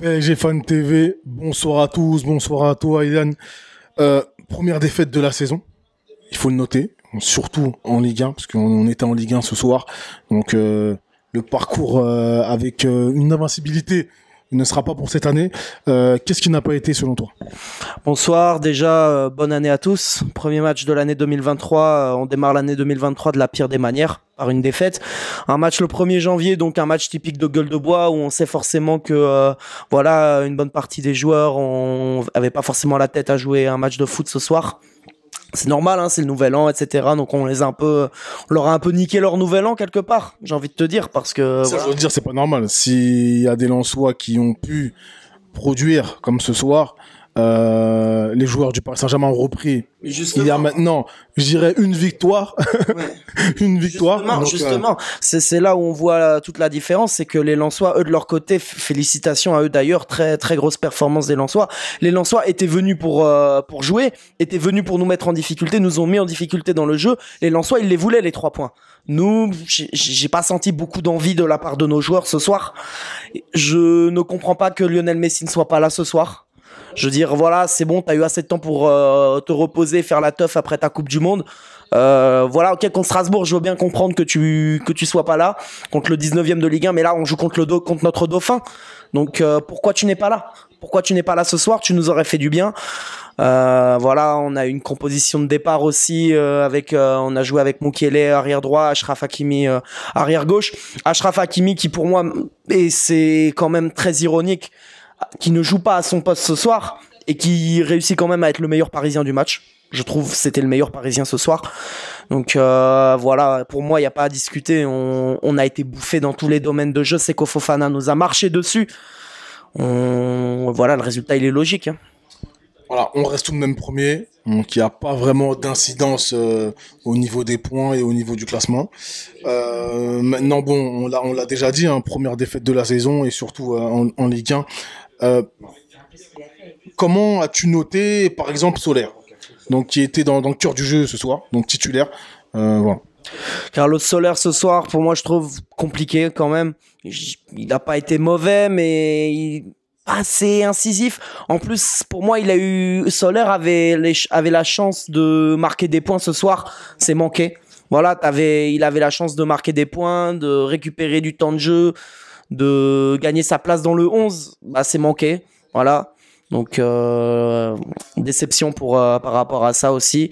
PSG eh, Fan TV, bonsoir à tous, bonsoir à toi Ilan. Euh, première défaite de la saison, il faut le noter, surtout en Ligue 1, parce qu'on était en Ligue 1 ce soir. Donc euh, le parcours euh, avec une invincibilité il ne sera pas pour cette année. Euh, qu'est-ce qui n'a pas été selon toi Bonsoir, déjà euh, bonne année à tous. Premier match de l'année 2023, euh, on démarre l'année 2023 de la pire des manières par une défaite. Un match le 1er janvier, donc un match typique de gueule de bois où on sait forcément que voilà, une bonne partie des joueurs on avait pas forcément la tête à jouer un match de foot ce soir c'est normal, hein, c'est le nouvel an, etc. Donc on les un peu, on leur a un peu niqué leur nouvel an quelque part. J'ai envie de te dire parce que. je veux dire, c'est pas normal. S'il y a des Lensois qui ont pu produire comme ce soir, euh, euh, les joueurs du Paris Saint-Germain ont repris. Il y a maintenant, j'irais une victoire. une victoire. Justement, euh, c'est là où on voit euh, toute la différence, c'est que les Lensois, eux de leur côté, félicitations à eux d'ailleurs, très très grosse performance des Lensois. Les Lensois étaient venus pour pour jouer, étaient venus pour nous mettre en difficulté, nous ont mis en difficulté dans le jeu. Les Lensois, ils les voulaient les trois points. Nous, j'ai pas senti beaucoup d'envie de la part de nos joueurs ce soir. Je ne comprends pas que Lionel Messi ne soit pas là ce soir. Je veux dire, voilà, c'est bon, t'as eu assez de temps pour euh, te reposer, faire la teuf après ta Coupe du Monde. Euh, voilà, ok, contre Strasbourg, je veux bien comprendre que tu que tu sois pas là contre le 19e de Ligue 1, mais là, on joue contre le contre notre dauphin. Donc, euh, pourquoi tu n'es pas là Pourquoi tu n'es pas là ce soir Tu nous aurais fait du bien. voilà, on a une composition de départ aussi avec, on a joué avec Mukele arrière droit, Ashraf Hakimi arrière gauche, Ashraf Hakimi qui pour moi et c'est quand même très ironique qui ne joue pas à son poste ce soir et qui réussit quand même à être le meilleur parisien du match. Je trouve c'était le meilleur parisien ce soir. Donc euh, voilà, pour moi, il n'y a pas à discuter. On, a été bouffé dans tous les domaines de jeu. c'est Fofana nous a marché dessus. voilà, le résultat, il est logique. Hein. Voilà, on reste tout de même premier. Donc il n'y a pas vraiment d'incidence euh, au niveau des points et au niveau du classement. Euh, maintenant, bon, on l'a, déjà dit, hein. première défaite de la saison et surtout en, Ligue 1. Euh, comment as-tu noté, par exemple, Solaire donc qui était dans, le cœur du jeu ce soir, donc titulaire. Euh, car le Solaire ce soir, pour moi, je trouve compliqué quand même. Il n'a pas été mauvais, mais assez incisif. En plus, pour moi, il a eu solaire avait, avait la chance de marquer des points ce soir. C'est manqué. Voilà, il avait la chance de marquer des points, de récupérer du temps de jeu de gagner sa place dans le 11, bah, c'est manqué. Voilà. Donc euh, déception pour euh, par rapport à ça aussi.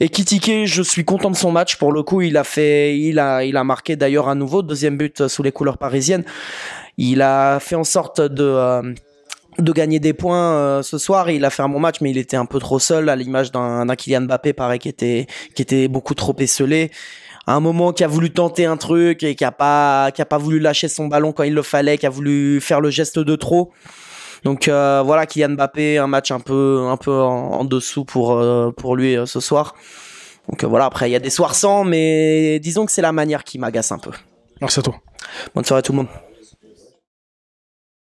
Et Kitike, je suis content de son match pour le coup, il a fait il a il a marqué d'ailleurs à nouveau deuxième but euh, sous les couleurs parisiennes. Il a fait en sorte de de gagner des points ce soir. Il a fait un bon match, mais il était un peu trop seul, à l'image d'un Kylian Mbappé, pareil, qui était, qui était beaucoup trop esselé à un moment qui a voulu tenter un truc et qui a pas qui a pas voulu lâcher son ballon quand il le fallait, qui a voulu faire le geste de trop. Donc euh, voilà Kylian Mbappé un match un peu un peu en, dessous pour euh, pour lui euh, ce soir. Donc voilà après il y a des soirs sans mais disons que c'est la manière qui m'agace un peu. Merci à toi. Bonne soirée à tout le monde.